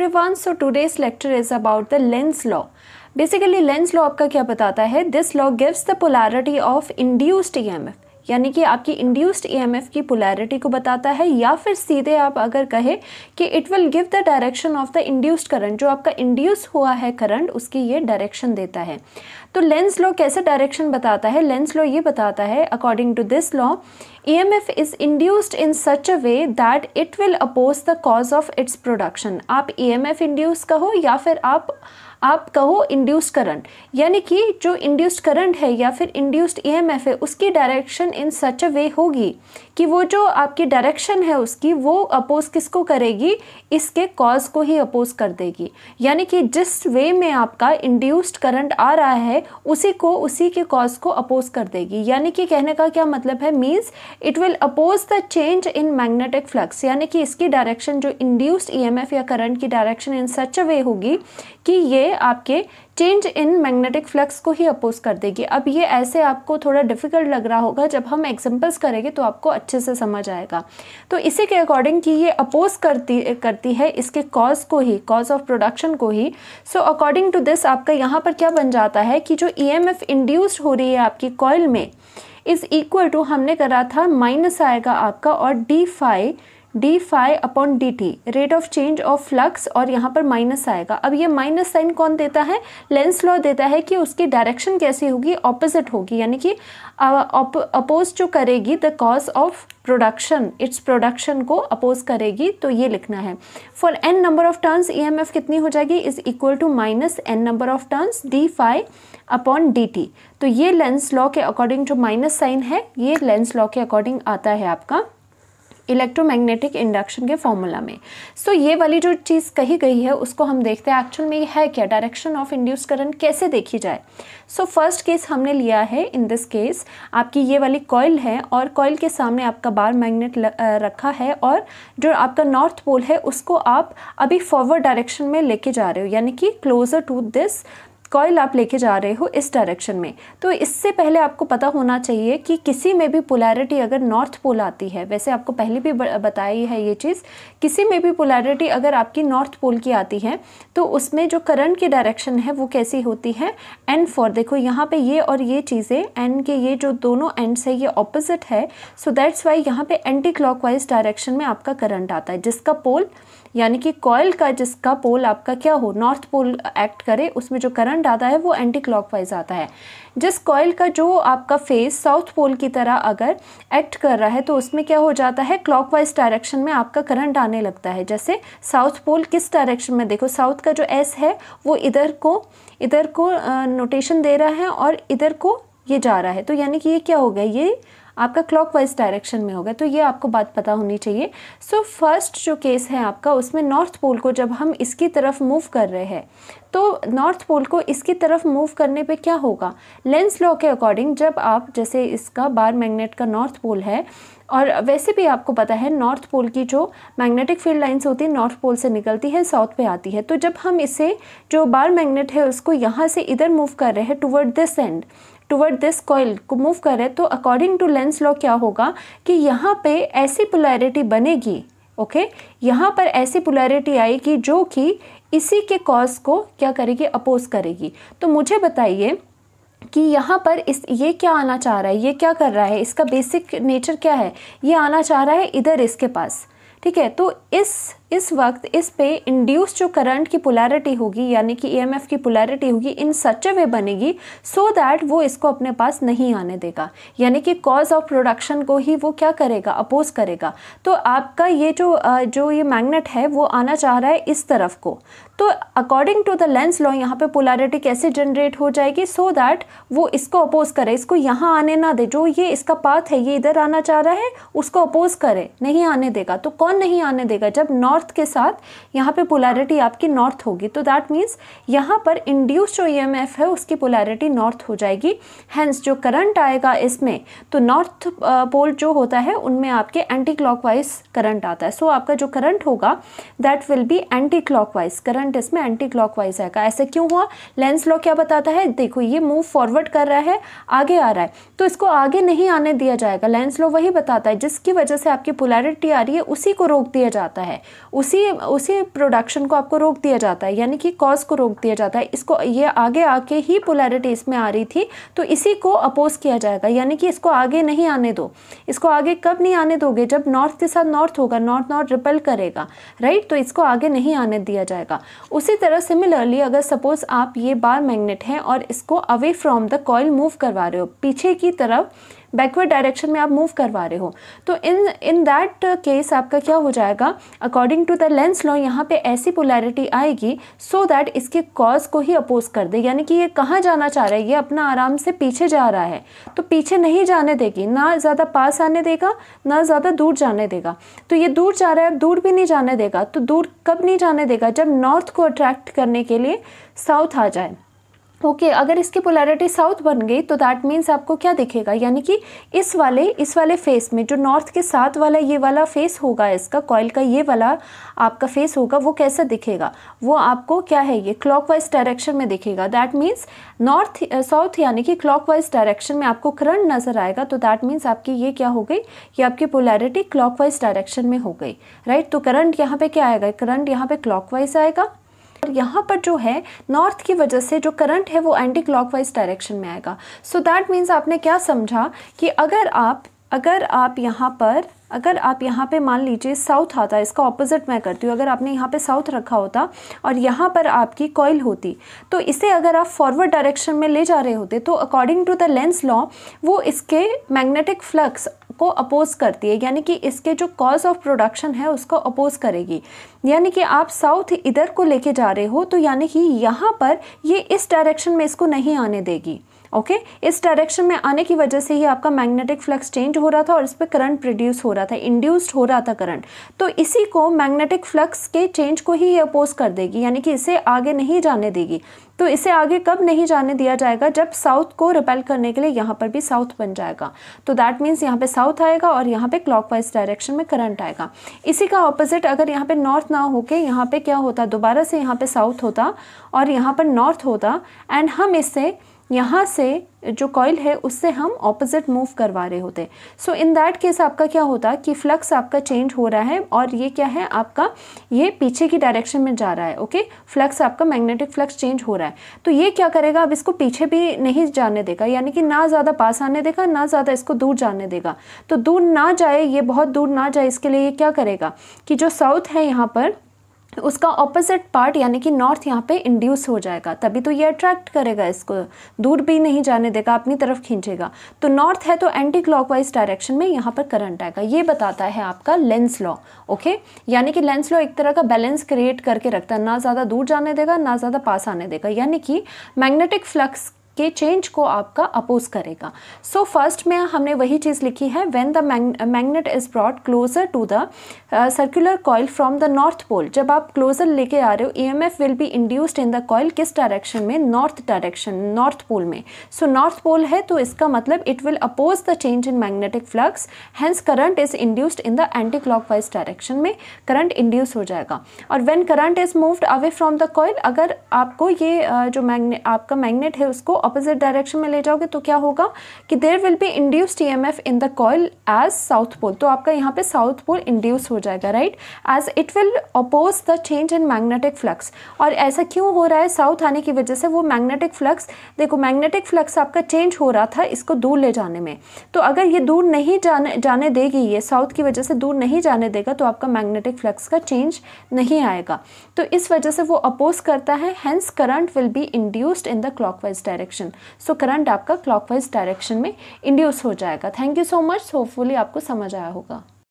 everyone so today's lecture is about the lens law basically lens law आपका क्या बताता है this law gives the polarity of induced emf यानी कि आपकी इंड्यूस्ड ईएमएफ e की पोलैरिटी को बताता है या फिर सीधे आप अगर कहे कि it will give the direction of the induced current जो आपका इंड्यूस हुआ है करंट उसकी ये डायरेक्शन देता है तो लेंस लॉ कैसे डायरेक्शन बताता है लेंस लॉ ये बताता है according to this law EMF is induced in such a way that it will oppose the cause of its production आप ईएमएफ e इंड्यूस कहो या फिर आप आप कहो इंड्यूस्ड करंट यानी कि जो इंड्यूस्ड करंट है या फिर इंड्यूस्ड ईएमएफ e है उसकी direction in such a way होगी कि वो जो आपकी डायरेक्शन है उसकी वो अपोज किसको करेगी इसके कॉज को ही अपोज कर देगी यानी कि जिस वे में आपका इंड्यूस्ड करंट आ रहा है उसी को उसी के कॉज को अपोज कर देगी यानी कि कहने का क्या मतलब है means it will oppose the change in magnetic flux यानी कि इसकी डायरेक्शन जो इंड्यूस्ड ईएमएफ e या करंट की direction in such a way होगी कि ये आपके चेंज इन मैग्नेटिक फ्लक्स को ही अपोज कर देगी अब ये ऐसे आपको थोड़ा डिफिकल्ट लग रहा होगा जब हम एग्जांपल्स करेंगे तो आपको अच्छे से समझ आएगा तो इसी के अकॉर्डिंग कि ये अपोज करती करती है इसके कॉज को ही कॉज ऑफ प्रोडक्शन को ही सो अकॉर्डिंग टू दिस आपका यहाँ पर क्या बन जाता है कि जो ई e इंड्यूस्ड हो रही है आपकी कॉयल में इज़ इक्वल टू हमने करा था माइनस आएगा आपका और D phi D phi upon D T rate of change of flux और यहाँ पर माइनस आएगा अब ये माइनस साइन कौन देता है लेंस लॉ देता है कि उसकी डायरेक्शन कैसी होगी ऑपोजिट होगी यानी कि अपोज uh, जो करेगी the cause of production its production को अपोज करेगी तो ये लिखना है for N number of turns F कितनी हो जाएगी is equal to minus N number of turns D phi upon D T तो ये लेंस लॉ के अकॉर्डिंग जो माइनस साइन है ये लेंस लॉ के अकॉर्डिंग आता है आपका इलेक्ट्रोमैग्नेटिक इंडक्शन के फॉर्मूला में सो so, ये वाली जो चीज़ कही गई है उसको हम देखते हैं एक्चुअल में ये है क्या डायरेक्शन ऑफ इंड्यूस करंट कैसे देखी जाए सो फर्स्ट केस हमने लिया है इन दिस केस आपकी ये वाली कॉयल है और कॉयल के सामने आपका बार मैग्नेट रखा है और जो आपका नॉर्थ पोल है उसको आप अभी फॉरवर्ड डायरेक्शन में लेके जा रहे हो यानी कि क्लोजर टू दिस कॉयल आप लेके जा रहे हो इस डायरेक्शन में तो इससे पहले आपको पता होना चाहिए कि किसी में भी पोलैरिटी अगर नॉर्थ पोल आती है वैसे आपको पहले भी बताई है ये चीज़ किसी में भी पोलैरिटी अगर आपकी नॉर्थ पोल की आती है तो उसमें जो करंट की डायरेक्शन है वो कैसी होती है एन फॉर देखो यहाँ पे ये और ये चीज़ें एन के ये जो दोनों एंड्स है ये ऑपोजिट है सो दैट्स वाई यहाँ पर एंटी क्लॉक डायरेक्शन में आपका करंट आता है जिसका पोल यानी कि कॉयल का जिसका पोल आपका क्या हो नॉर्थ पोल एक्ट करे उसमें जो करंट आता है वो एंटी क्लॉक आता है जिस कॉयल का जो आपका फेस साउथ पोल की तरह अगर एक्ट कर रहा है तो उसमें क्या हो जाता है क्लॉकवाइज डायरेक्शन में आपका करंट आने लगता है जैसे साउथ पोल किस डायरेक्शन में देखो साउथ का जो एस है वो इधर को इधर को नोटेशन दे रहा है और इधर को ये जा रहा है तो यानी कि ये क्या हो गया ये आपका क्लॉकवाइज डायरेक्शन में होगा तो ये आपको बात पता होनी चाहिए सो फर्स्ट जो केस है आपका उसमें नॉर्थ पोल को जब हम इसकी तरफ मूव कर रहे हैं तो नॉर्थ पोल को इसकी तरफ मूव करने पे क्या होगा लेंस लॉ के अकॉर्डिंग जब आप जैसे इसका बार मैग्नेट का नॉर्थ पोल है और वैसे भी आपको पता है नॉर्थ पोल की जो मैग्नेटिक फील्ड लाइंस होती है नॉर्थ पोल से निकलती है साउथ पे आती है तो जब हम इसे जो बार मैग्नेट है उसको यहाँ से इधर मूव कर रहे हैं toward this and toward this coil को मूव करें तो अकॉर्डिंग टू लेंस लॉ क्या होगा कि यहाँ पे ऐसी पुलैरिटी बनेगी ओके okay? यहाँ पर ऐसी पुलैरिटी आएगी जो कि इसी के कॉज को क्या करेगी अपोज करेगी तो मुझे बताइए कि यहाँ पर इस ये क्या आना चाह रहा है ये क्या कर रहा है इसका बेसिक नेचर क्या है ये आना चाह रहा है इधर इसके पास ठीक है तो इस इस वक्त इस पे इंड्यूस जो करंट की पोलैरिटी होगी यानी कि ईएमएफ e की पोलैरिटी होगी इन सच वे बनेगी सो so दैट वो इसको अपने पास नहीं आने देगा यानी कि कॉज ऑफ प्रोडक्शन को ही वो क्या करेगा अपोज करेगा तो आपका ये जो जो ये मैग्नेट है वो आना चाह रहा है इस तरफ को तो according to the Lenz law यहाँ पे पोलैरिटी कैसे जनरेट हो जाएगी सो so दैट वो इसको अपोज करे इसको यहाँ आने ना दे जो ये इसका पाथ है ये इधर आना चाह रहा है उसको अपोज करे नहीं आने देगा तो कौन नहीं आने देगा जब नॉर्थ नॉर्थ के साथ यहाँ पे पोलैरिटी आपकी नॉर्थ होगी तो दैट मीन्स यहाँ पर इंड्यूस जो ईएमएफ e है उसकी पोलैरिटी नॉर्थ हो जाएगी हैंस जो करंट आएगा इसमें तो नॉर्थ पोल जो होता है उनमें आपके एंटी क्लॉक करंट आता है सो so, आपका जो करंट होगा that will be anti clock current इसमें एंटी क्लॉक आएगा ऐसे क्यों हुआ लेंस लॉ क्या बताता है देखो ये मूव फॉरवर्ड कर रहा है आगे आ रहा है तो इसको आगे नहीं आने दिया जाएगा लेंस लॉ वही बताता है जिसकी वजह से आपकी पोलैरिटी आ रही है उसी को रोक दिया जाता है उसी उसी प्रोडक्शन को आपको रोक दिया जाता है यानी कि कॉज को रोक दिया जाता है इसको ये आगे आके ही पोलैरिटी इसमें आ रही थी तो इसी को अपोज किया जाएगा यानी कि इसको आगे नहीं आने दो इसको आगे कब नहीं आने दोगे जब नॉर्थ के साथ नॉर्थ होगा नॉर्थ नॉर्थ रिपेल करेगा राइट तो इसको आगे नहीं आने दिया जाएगा उसी तरह सिमिलरली अगर सपोज़ आप ये बार मैग्नेट हैं और इसको away from the coil move करवा रहे हो पीछे की तरफ बैकवर्ड डायरेक्शन में आप मूव करवा रहे हो तो इन इन दैट केस आपका क्या हो जाएगा according to the Lenz law यहाँ पे ऐसी पोलैरिटी आएगी सो so दैट इसके कॉज को ही अपोज कर दे यानी कि ये कहाँ जाना चाह रहा है ये अपना आराम से पीछे जा रहा है तो पीछे नहीं जाने देगी ना ज़्यादा पास आने देगा ना ज़्यादा दूर जाने देगा तो ये दूर जा रहा है दूर भी नहीं जाने देगा तो दूर कब नहीं जाने देगा जब नॉर्थ को अट्रैक्ट करने के लिए साउथ आ जाए ओके okay, अगर इसकी पोलैरिटी साउथ बन गई तो दैट मीन्स आपको क्या दिखेगा यानी कि इस वाले इस वाले फेस में जो नॉर्थ के साथ वाला ये वाला फेस होगा इसका कॉयल का ये वाला आपका फेस होगा वो कैसा दिखेगा वो आपको क्या है ये क्लॉकवाइज डायरेक्शन में दिखेगा दैट मीन्स नॉर्थ साउथ यानी कि क्लॉकवाइज डायरेक्शन में आपको करंट नज़र आएगा तो दैट मीन्स आपकी ये क्या हो गई कि आपकी पोलैरिटी क्लॉकवाइज डायरेक्शन में हो गई राइट right? तो करंट यहाँ पर क्या आएगा करंट यहाँ पर क्लॉकवाइज आएगा और यहाँ पर जो है नॉर्थ की वजह से जो करंट है वो एंटी क्लॉकवाइज डायरेक्शन में आएगा सो दैट मीन्स आपने क्या समझा कि अगर आप अगर आप यहाँ पर अगर आप यहाँ पे मान लीजिए साउथ आता है इसका ऑपोजिट मैं करती हूँ अगर आपने यहाँ पे साउथ रखा होता और यहाँ पर आपकी कॉयल होती तो इसे अगर आप फॉरवर्ड डायरेक्शन में ले जा रहे होते तो according to the Lenz law वो इसके मैग्नेटिक फ्लक्स को अपोज करती है यानी कि इसके जो कॉज ऑफ प्रोडक्शन है उसको अपोज करेगी यानी कि आप साउथ इधर को लेके जा रहे हो तो यानी कि यहाँ पर ये इस डायरेक्शन में इसको नहीं आने देगी ओके okay? इस डायरेक्शन में आने की वजह से ही आपका मैग्नेटिक फ्लक्स चेंज हो रहा था और इस पर करंट प्रोड्यूस हो रहा था इंड्यूस्ड हो रहा था करंट तो इसी को मैग्नेटिक फ्लक्स के चेंज को ही ये अपोज कर देगी यानी कि इसे आगे नहीं जाने देगी तो इसे आगे कब नहीं जाने दिया जाएगा जब साउथ को रिपेल करने के लिए यहाँ पर भी साउथ बन जाएगा तो दैट मीन्स यहाँ पे साउथ आएगा और यहाँ पे क्लॉकवाइज डायरेक्शन में करंट आएगा इसी का ऑपोजिट अगर यहाँ पे नॉर्थ ना होके यहाँ पे क्या होता दोबारा से यहाँ पे साउथ होता और यहाँ पर नॉर्थ होता एंड हम इससे यहाँ से जो कॉयल है उससे हम ऑपोजिट मूव करवा रहे होते हैं सो इन दैट केस आपका क्या होता कि फ्लक्स आपका चेंज हो रहा है और ये क्या है आपका ये पीछे की डायरेक्शन में जा रहा है ओके फ्लक्स आपका मैग्नेटिक फ्लक्स चेंज हो रहा है तो ये क्या करेगा अब इसको पीछे भी नहीं जाने देगा यानी कि ना ज़्यादा पास आने देगा ना ज़्यादा इसको दूर जाने देगा तो दूर ना जाए ये बहुत दूर ना जाए इसके लिए ये क्या करेगा कि जो साउथ है यहाँ पर उसका ऑपोजिट पार्ट यानी कि नॉर्थ यहाँ पे इंड्यूस हो जाएगा तभी तो ये अट्रैक्ट करेगा इसको दूर भी नहीं जाने देगा अपनी तरफ खींचेगा तो नॉर्थ है तो एंटी क्लॉकवाइज डायरेक्शन में यहाँ पर करंट आएगा ये बताता है आपका लेंस लॉ ओके यानी कि लेंस लॉ एक तरह का बैलेंस क्रिएट करके रखता है ना ज़्यादा दूर जाने देगा ना ज़्यादा पास आने देगा यानी कि मैग्नेटिक फ्लक्स के चेंज को आपका अपोज करेगा सो so, फर्स्ट में हमने वही चीज़ लिखी है when the magnet is brought closer to the circular coil from the north pole जब आप क्लोजर लेके आ रहे हो EMF will be induced in the coil किस डायरेक्शन में नॉर्थ डायरेक्शन नॉर्थ पोल में सो नॉर्थ पोल है तो इसका मतलब it will oppose the change in magnetic flux hence current is induced in the anti wise direction में current induce हो जाएगा और when current is moved away from the coil अगर आपको ये uh, जो मैगने आपका मैग्नेट है उसको अपोजिट डायरेक्शन में ले जाओगे तो क्या होगा कि there will be induce T M F in the coil as south pole तो आपका यहाँ पे साउथ पोल इंड्यूस हो जाएगा right as it will oppose the change in magnetic flux और ऐसा क्यों हो रहा है साउथ आने की वजह से वो मैग्नेटिक फ्लक्स देखो मैग्नेटिक फ्लक्स आपका चेंज हो रहा था इसको दूर ले जाने में तो अगर ये दूर नहीं जाने जाने देगी ये साउथ की वजह से दूर नहीं जाने देगा तो आपका मैग्नेटिक फ्लक्स का चेंज नहीं आएगा तो इस वजह से वो अपोज करता है hence current will be induced in the clockwise direction direction so current आपका क्लॉकवाइज डायरेक्शन में इंड्यूस हो जाएगा thank you so much hopefully आपको समझ आया होगा